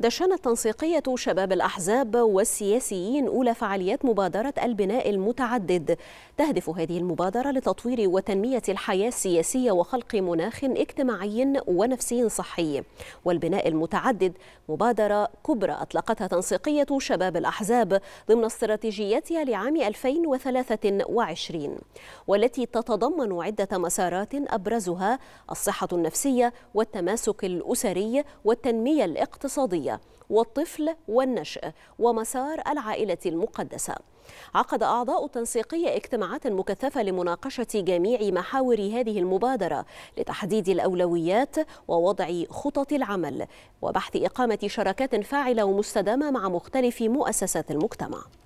دشنت تنسيقية شباب الأحزاب والسياسيين أولى فعاليات مبادرة البناء المتعدد تهدف هذه المبادرة لتطوير وتنمية الحياة السياسية وخلق مناخ اجتماعي ونفسي صحي والبناء المتعدد مبادرة كبرى أطلقتها تنسيقية شباب الأحزاب ضمن استراتيجيتها لعام 2023 والتي تتضمن عدة مسارات أبرزها الصحة النفسية والتماسك الأسري والتنمية الاقتصادية الأسرية والطفل والنشأ ومسار العائلة المقدسة عقد أعضاء التنسيقية اجتماعات مكثفة لمناقشة جميع محاور هذه المبادرة لتحديد الأولويات ووضع خطط العمل وبحث إقامة شراكات فاعلة ومستدامة مع مختلف مؤسسات المجتمع